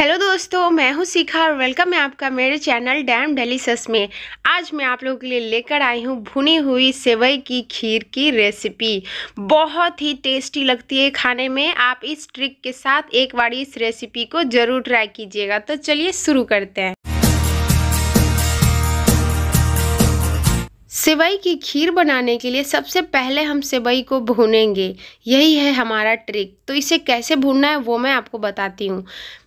hello दोस्तों मैं हूं शिखा और वेलकम है आपका मेरे चैनल डैम डेलीसस में आज मैं आप लोगों के लिए लेकर आई हूं भुनी हुई सेवई की खीर की रेसिपी बहुत ही टेस्टी लगती है खाने में आप इस ट्रिक के साथ एक बार इस रेसिपी को ज़रूर ट्राई कीजिएगा तो चलिए शुरू करते हैं सेवई की खीर बनाने के लिए सबसे पहले हम सेवई को भूनेंगे यही है हमारा ट्रिक तो इसे कैसे भूनना है वो मैं आपको बताती हूँ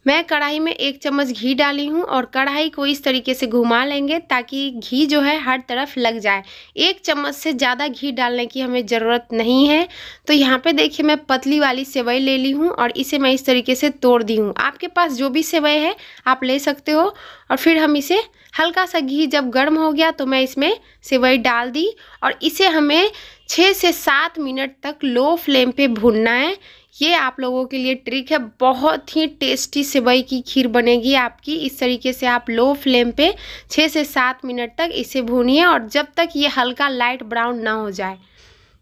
मैं कढ़ाई में एक चम्मच घी डाली हूँ और कढ़ाई को इस तरीके से घुमा लेंगे ताकि घी जो है हर तरफ लग जाए एक चम्मच से ज़्यादा घी डालने की हमें ज़रूरत नहीं है तो यहाँ पे देखिए मैं पतली वाली सेवई ले ली हूँ और इसे मैं इस तरीके से तोड़ दी हूँ आपके पास जो भी सेवई है आप ले सकते हो और फिर हम इसे हल्का सा घी जब गर्म हो गया तो मैं इसमें सेवई डाल दी और इसे हमें छः से सात मिनट तक लो फ्लेम पे भूनना है ये आप लोगों के लिए ट्रिक है बहुत ही टेस्टी सेवई की खीर बनेगी आपकी इस तरीके से आप लो फ्लेम पे छः से सात मिनट तक इसे भूनिए और जब तक ये हल्का लाइट ब्राउन ना हो जाए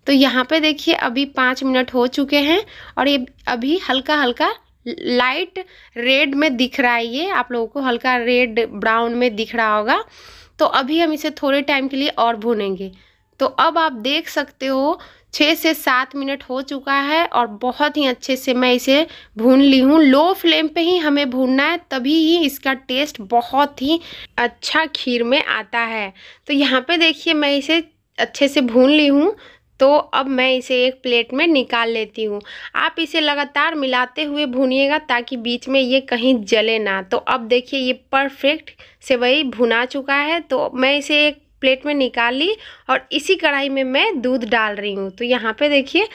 तो यहाँ पे देखिए अभी पाँच मिनट हो चुके हैं और ये अभी हल्का हल्का लाइट रेड में दिख रहा है ये आप लोगों को हल्का रेड ब्राउन में दिख रहा होगा तो अभी हम इसे थोड़े टाइम के लिए और भूनेंगे तो अब आप देख सकते हो छः से सात मिनट हो चुका है और बहुत ही अच्छे से मैं इसे भून ली हूँ लो फ्लेम पे ही हमें भूनना है तभी ही इसका टेस्ट बहुत ही अच्छा खीर में आता है तो यहाँ पे देखिए मैं इसे अच्छे से भून ली हूँ तो अब मैं इसे एक प्लेट में निकाल लेती हूँ आप इसे लगातार मिलाते हुए भूनिएगा ताकि बीच में ये कहीं जले ना तो अब देखिए ये परफेक्ट सेवई भुना चुका है तो मैं इसे एक प्लेट में निकाल ली और इसी कढ़ाई में मैं दूध डाल रही हूँ तो यहाँ पे देखिए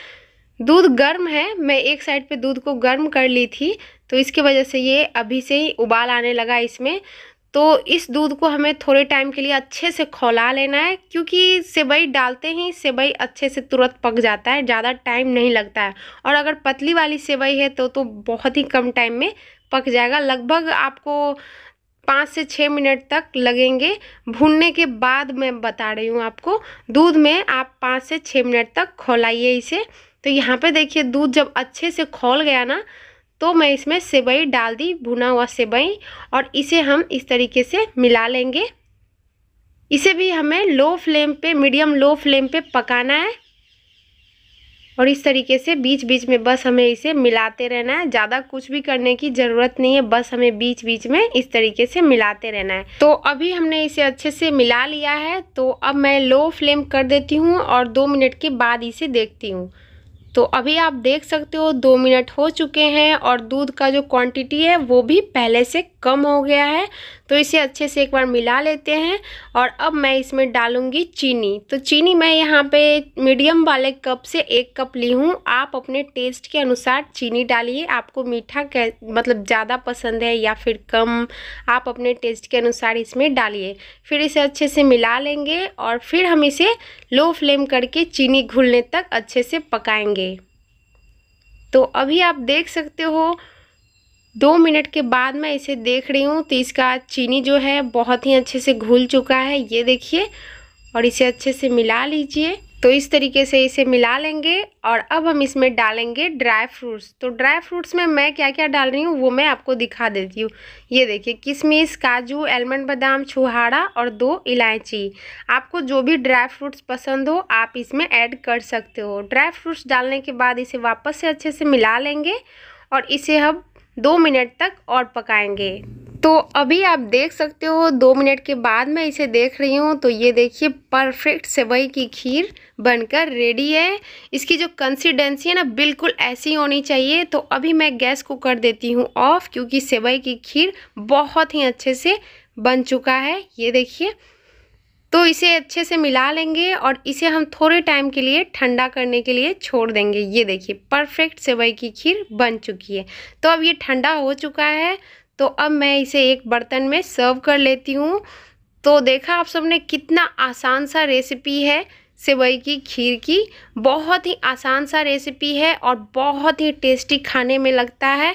दूध गर्म है मैं एक साइड पे दूध को गर्म कर ली थी तो इसके वजह से ये अभी से ही उबाल आने लगा इसमें तो इस दूध को हमें थोड़े टाइम के लिए अच्छे से खौला लेना है क्योंकि सेवई डालते ही सेवई अच्छे से तुरंत पक जाता है ज़्यादा टाइम नहीं लगता है और अगर पतली वाली सेवई है तो तो बहुत ही कम टाइम में पक जाएगा लगभग आपको पाँच से छः मिनट तक लगेंगे भूनने के बाद मैं बता रही हूँ आपको दूध में आप पाँच से छः मिनट तक खोलाइए इसे तो यहाँ पे देखिए दूध जब अच्छे से खोल गया ना तो मैं इसमें सेवई डाल दी भुना हुआ सेवई और इसे हम इस तरीके से मिला लेंगे इसे भी हमें लो फ्लेम पे मीडियम लो फ्लेम पे पकाना है और इस तरीके से बीच बीच में बस हमें इसे मिलाते रहना है ज़्यादा कुछ भी करने की ज़रूरत नहीं है बस हमें बीच बीच में इस तरीके से मिलाते रहना है तो अभी हमने इसे अच्छे से मिला लिया है तो अब मैं लो फ्लेम कर देती हूँ और दो मिनट के बाद इसे देखती हूँ तो अभी आप देख सकते हो दो मिनट हो चुके हैं और दूध का जो क्वांटिटी है वो भी पहले से कम हो गया है तो इसे अच्छे से एक बार मिला लेते हैं और अब मैं इसमें डालूंगी चीनी तो चीनी मैं यहाँ पे मीडियम वाले कप से एक कप ली हूँ आप अपने टेस्ट के अनुसार चीनी डालिए आपको मीठा कै मतलब ज़्यादा पसंद है या फिर कम आप अपने टेस्ट के अनुसार इसमें डालिए फिर इसे अच्छे से मिला लेंगे और फिर हम इसे लो फ्लेम करके चीनी घुलने तक अच्छे से पकाएंगे तो अभी आप देख सकते हो दो मिनट के बाद मैं इसे देख रही हूँ तो इसका चीनी जो है बहुत ही अच्छे से घुल चुका है ये देखिए और इसे अच्छे से मिला लीजिए तो इस तरीके से इसे मिला लेंगे और अब हम इसमें डालेंगे ड्राई फ्रूट्स तो ड्राई फ्रूट्स में मैं क्या क्या डाल रही हूँ वो मैं आपको दिखा देती हूँ ये देखिए किशमिश काजू एलमंड बादाम छुहाड़ा और दो इलायची आपको जो भी ड्राई फ्रूट्स पसंद हो आप इसमें ऐड कर सकते हो ड्राई फ्रूट्स डालने के बाद इसे वापस से अच्छे से मिला लेंगे और इसे हम दो मिनट तक और पकाएँगे तो अभी आप देख सकते हो दो मिनट के बाद मैं इसे देख रही हूँ तो ये देखिए परफेक्ट सेवई की खीर बनकर रेडी है इसकी जो कंसिस्टेंसी है ना बिल्कुल ऐसी होनी चाहिए तो अभी मैं गैस को कर देती हूँ ऑफ़ क्योंकि सेवई की खीर बहुत ही अच्छे से बन चुका है ये देखिए तो इसे अच्छे से मिला लेंगे और इसे हम थोड़े टाइम के लिए ठंडा करने के लिए छोड़ देंगे ये देखिए परफेक्ट सेवई की खीर बन चुकी है तो अब ये ठंडा हो चुका है तो अब मैं इसे एक बर्तन में सर्व कर लेती हूँ तो देखा आप सबने कितना आसान सा रेसिपी है सेवई की खीर की बहुत ही आसान सा रेसिपी है और बहुत ही टेस्टी खाने में लगता है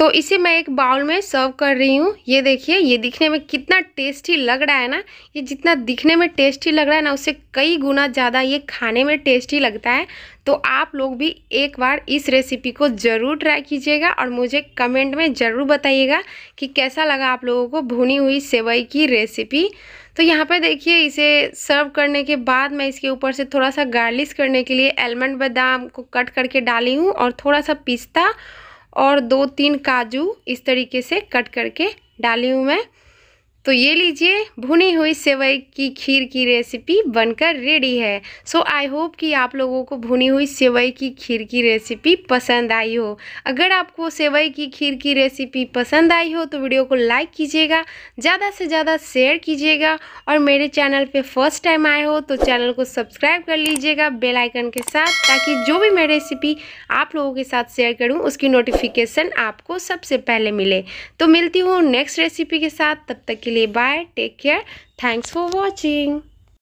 तो इसे मैं एक बाउल में सर्व कर रही हूँ ये देखिए ये दिखने में कितना टेस्टी लग रहा है ना ये जितना दिखने में टेस्टी लग रहा है ना उससे कई गुना ज़्यादा ये खाने में टेस्टी लगता है तो आप लोग भी एक बार इस रेसिपी को ज़रूर ट्राई कीजिएगा और मुझे कमेंट में ज़रूर बताइएगा कि कैसा लगा आप लोगों को भुनी हुई सेवई की रेसिपी तो यहाँ पर देखिए इसे सर्व करने के बाद मैं इसके ऊपर से थोड़ा सा गार्लिश करने के लिए एलमंड बादाम को कट करके डाली हूँ और थोड़ा सा पिस्ता और दो तीन काजू इस तरीके से कट करके डाली हूँ मैं तो ये लीजिए भुनी हुई सेवई की खीर की रेसिपी बनकर रेडी है सो आई होप कि आप लोगों को भुनी हुई सेवई की खीर की रेसिपी पसंद आई हो अगर आपको सेवई की खीर की रेसिपी पसंद आई हो तो वीडियो को लाइक कीजिएगा ज़्यादा से ज़्यादा शेयर कीजिएगा और मेरे चैनल पे फर्स्ट टाइम आए हो तो चैनल को सब्सक्राइब कर लीजिएगा बेलाइकन के साथ ताकि जो भी मैं रेसिपी आप लोगों के साथ शेयर करूँ उसकी नोटिफिकेशन आपको सबसे पहले मिले तो मिलती हूँ नेक्स्ट रेसिपी के साथ तब तक के के लिए bye take care thanks for watching